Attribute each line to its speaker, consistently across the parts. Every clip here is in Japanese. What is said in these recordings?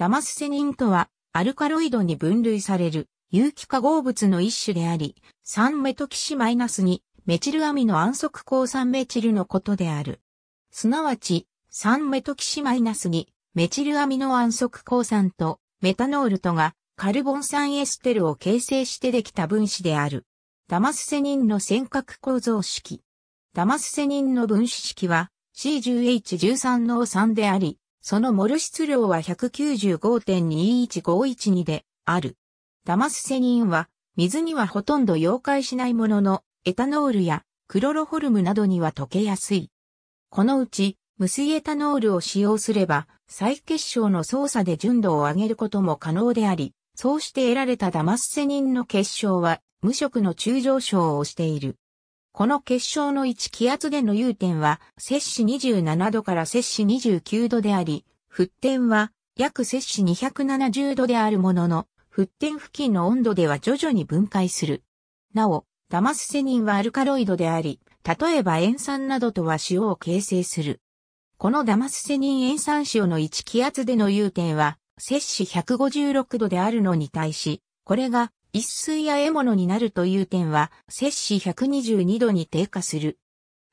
Speaker 1: ダマスセニンとは、アルカロイドに分類される有機化合物の一種であり、3メトキシマイナス2メチルアミの安息抗酸メチルのことである。すなわち、3メトキシマイナス2メチルアミの安息抗酸とメタノールとがカルボン酸エステルを形成してできた分子である。ダマスセニンの尖閣構造式。ダマスセニンの分子式は C10H13 の3であり、そのモル質量は195.21512である。ダマスセニンは水にはほとんど溶解しないもののエタノールやクロロホルムなどには溶けやすい。このうち無水エタノールを使用すれば再結晶の操作で純度を上げることも可能であり、そうして得られたダマスセニンの結晶は無色の中上昇をしている。この結晶の1気圧での融点は、摂氏27度から摂氏29度であり、沸点は約摂氏270度であるものの、沸点付近の温度では徐々に分解する。なお、ダマスセニンはアルカロイドであり、例えば塩酸などとは塩を形成する。このダマスセニン塩酸塩の1気圧での融点は、摂氏156度であるのに対し、これが一水や獲物になるという点は、摂氏122度に低下する。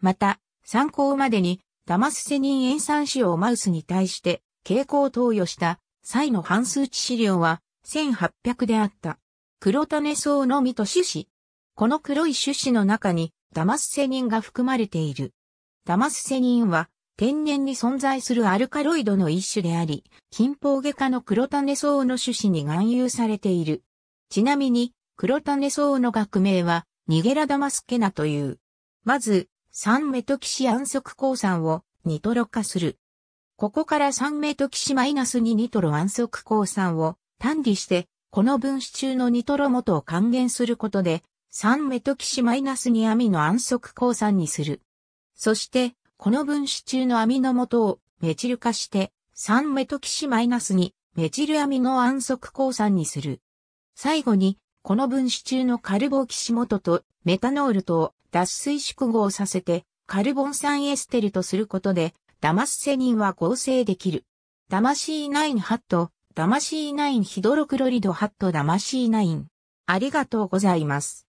Speaker 1: また、参考までに、ダマスセニン塩酸塩をマウスに対して、蛍光投与した際の半数値資料は1800であった。黒種草の実と種子。この黒い種子の中にダマスセニンが含まれている。ダマスセニンは天然に存在するアルカロイドの一種であり、近方外科の黒種草の種子に含有されている。ちなみに、黒種草の学名は、ニゲラダマスケナという。まず、3メトキシ暗側鉱酸をニトロ化する。ここから3メトキシマイナス2ニトロ安側鉱酸を単離して、この分子中のニトロ元を還元することで、3メトキシマイナス2アミの安側鉱酸にする。そして、この分子中のアミの元をメチル化して、3メトキシマイナス2メチルアミの安側鉱酸にする。最後に、この分子中のカルボキシモトとメタノールとを脱水縮合させて、カルボン酸エステルとすることで、ダマスセニンは合成できる。ダマシーナインハット、ダマシーナインヒドロクロリドハットダマシーナイン。ありがとうございます。